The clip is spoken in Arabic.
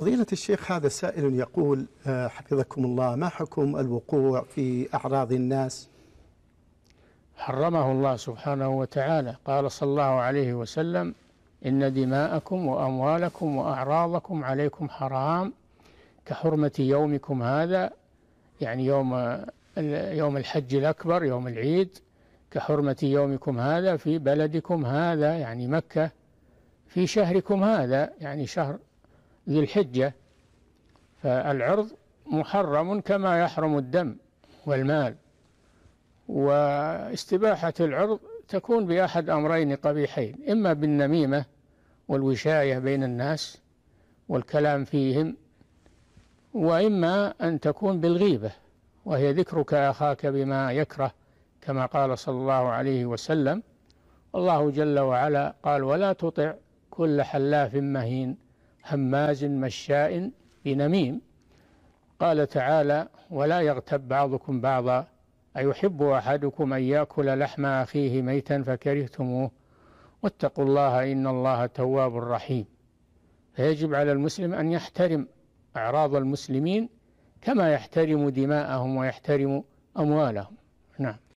فضيلة الشيخ هذا سائل يقول آه، حفظكم الله ما حكم الوقوع في أعراض الناس حرمه الله سبحانه وتعالى قال صلى الله عليه وسلم إن دماءكم وأموالكم وأعراضكم عليكم حرام كحرمة يومكم هذا يعني يوم يوم الحج الأكبر يوم العيد كحرمة يومكم هذا في بلدكم هذا يعني مكة في شهركم هذا يعني شهر ذي الحجة فالعرض محرم كما يحرم الدم والمال واستباحة العرض تكون بأحد أمرين قبيحين إما بالنميمة والوشاية بين الناس والكلام فيهم وإما أن تكون بالغيبة وهي ذكرك أخاك بما يكره كما قال صلى الله عليه وسلم الله جل وعلا قال ولا تطع كل حلاف مهين هماز مشاء بنميم قال تعالى ولا يغتب بعضكم بعضا أيحب أحدكم أن يأكل لحم أخيه ميتا فكرهتموه واتقوا الله إن الله تواب رحيم فيجب على المسلم أن يحترم أعراض المسلمين كما يحترم دماءهم ويحترم أموالهم نعم